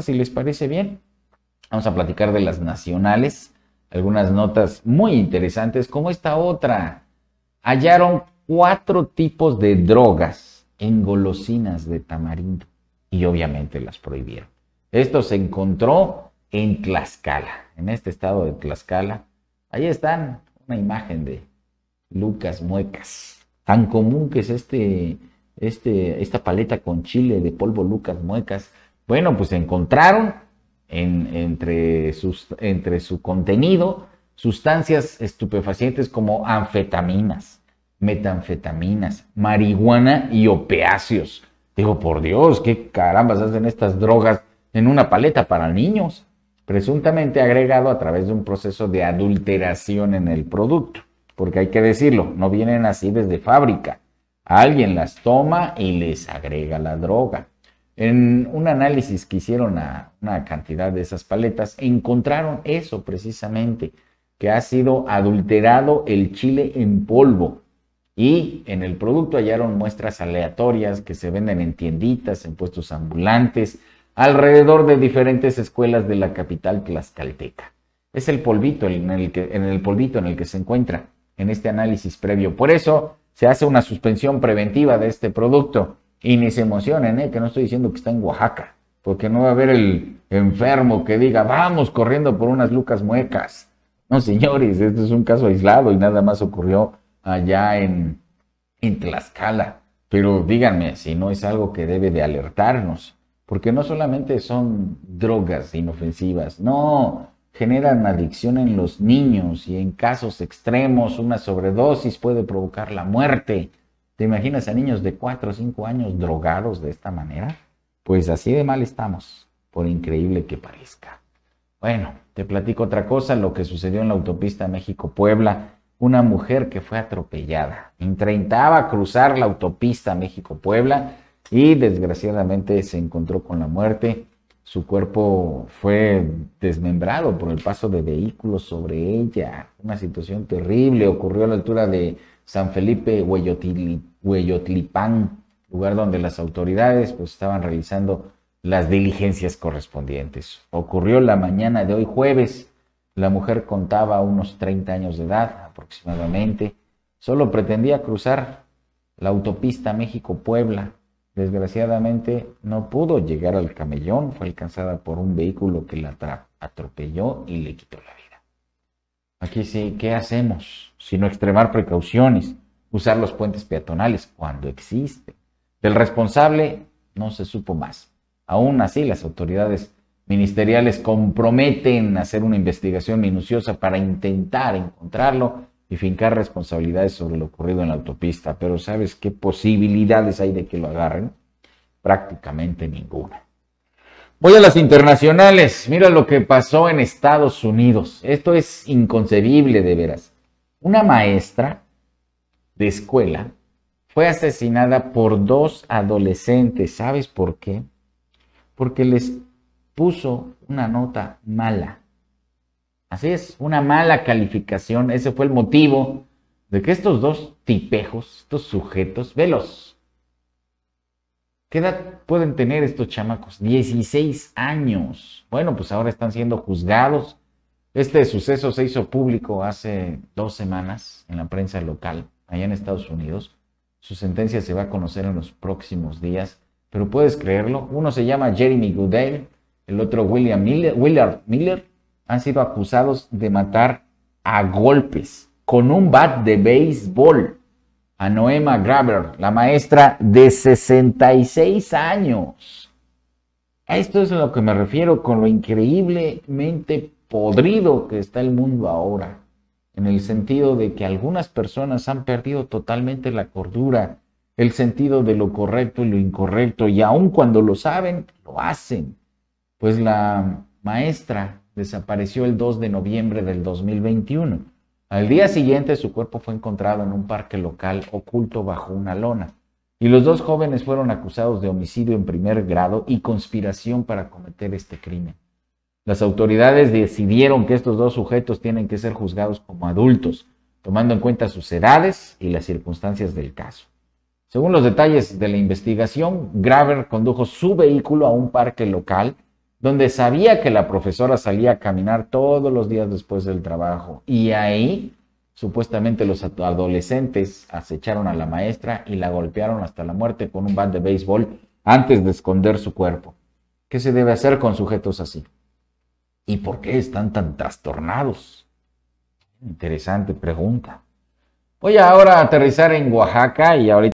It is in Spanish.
si les parece bien. Vamos a platicar de las nacionales, algunas notas muy interesantes, como esta otra. Hallaron cuatro tipos de drogas en golosinas de tamarindo y obviamente las prohibieron. Esto se encontró en Tlaxcala, en este estado de Tlaxcala. Ahí están una imagen de Lucas Muecas. Tan común que es este, este, esta paleta con chile de polvo Lucas Muecas bueno, pues encontraron en, entre, sus, entre su contenido sustancias estupefacientes como anfetaminas, metanfetaminas, marihuana y opiáceos. Digo, por Dios, qué carambas hacen estas drogas en una paleta para niños, presuntamente agregado a través de un proceso de adulteración en el producto, porque hay que decirlo, no vienen así desde fábrica. Alguien las toma y les agrega la droga. En un análisis que hicieron a una cantidad de esas paletas, encontraron eso precisamente, que ha sido adulterado el chile en polvo. Y en el producto hallaron muestras aleatorias que se venden en tienditas, en puestos ambulantes, alrededor de diferentes escuelas de la capital tlaxcalteca. Es el polvito en el que, en el polvito en el que se encuentra en este análisis previo. Por eso se hace una suspensión preventiva de este producto y ni se emocionen, ¿eh? que no estoy diciendo que está en Oaxaca, porque no va a haber el enfermo que diga, vamos corriendo por unas lucas muecas. No, señores, esto es un caso aislado y nada más ocurrió allá en, en Tlaxcala. Pero díganme si no es algo que debe de alertarnos, porque no solamente son drogas inofensivas, no, generan adicción en los niños y en casos extremos una sobredosis puede provocar la muerte. ¿Te imaginas a niños de 4 o 5 años drogados de esta manera? Pues así de mal estamos, por increíble que parezca. Bueno, te platico otra cosa, lo que sucedió en la autopista México-Puebla. Una mujer que fue atropellada, intentaba cruzar la autopista México-Puebla y desgraciadamente se encontró con la muerte. Su cuerpo fue desmembrado por el paso de vehículos sobre ella. Una situación terrible ocurrió a la altura de San Felipe, Hueyotlipán, lugar donde las autoridades pues, estaban realizando las diligencias correspondientes. Ocurrió la mañana de hoy jueves. La mujer contaba unos 30 años de edad aproximadamente. Solo pretendía cruzar la autopista México-Puebla. Desgraciadamente no pudo llegar al camellón. Fue alcanzada por un vehículo que la atropelló y le quitó la vida. Aquí sí, ¿qué hacemos? Sino extremar precauciones, usar los puentes peatonales cuando existe. Del responsable no se supo más. Aún así, las autoridades ministeriales comprometen hacer una investigación minuciosa para intentar encontrarlo y fincar responsabilidades sobre lo ocurrido en la autopista. Pero ¿sabes qué posibilidades hay de que lo agarren? Prácticamente ninguna. Voy a las internacionales. Mira lo que pasó en Estados Unidos. Esto es inconcebible de veras. Una maestra de escuela fue asesinada por dos adolescentes. ¿Sabes por qué? Porque les puso una nota mala. Así es, una mala calificación. Ese fue el motivo de que estos dos tipejos, estos sujetos, velos, ¿Qué edad pueden tener estos chamacos? 16 años. Bueno, pues ahora están siendo juzgados. Este suceso se hizo público hace dos semanas en la prensa local, allá en Estados Unidos. Su sentencia se va a conocer en los próximos días, pero puedes creerlo. Uno se llama Jeremy Goodale, el otro William Miller, Willard Miller. Han sido acusados de matar a golpes con un bat de béisbol a Noema Graber, la maestra de 66 años. A esto es a lo que me refiero con lo increíblemente podrido que está el mundo ahora, en el sentido de que algunas personas han perdido totalmente la cordura, el sentido de lo correcto y lo incorrecto, y aun cuando lo saben, lo hacen. Pues la maestra desapareció el 2 de noviembre del 2021 al día siguiente su cuerpo fue encontrado en un parque local oculto bajo una lona y los dos jóvenes fueron acusados de homicidio en primer grado y conspiración para cometer este crimen. Las autoridades decidieron que estos dos sujetos tienen que ser juzgados como adultos, tomando en cuenta sus edades y las circunstancias del caso. Según los detalles de la investigación, Graver condujo su vehículo a un parque local donde sabía que la profesora salía a caminar todos los días después del trabajo. Y ahí, supuestamente, los adolescentes acecharon a la maestra y la golpearon hasta la muerte con un bat de béisbol antes de esconder su cuerpo. ¿Qué se debe hacer con sujetos así? ¿Y por qué están tan trastornados? Interesante pregunta. Voy ahora a aterrizar en Oaxaca y ahorita...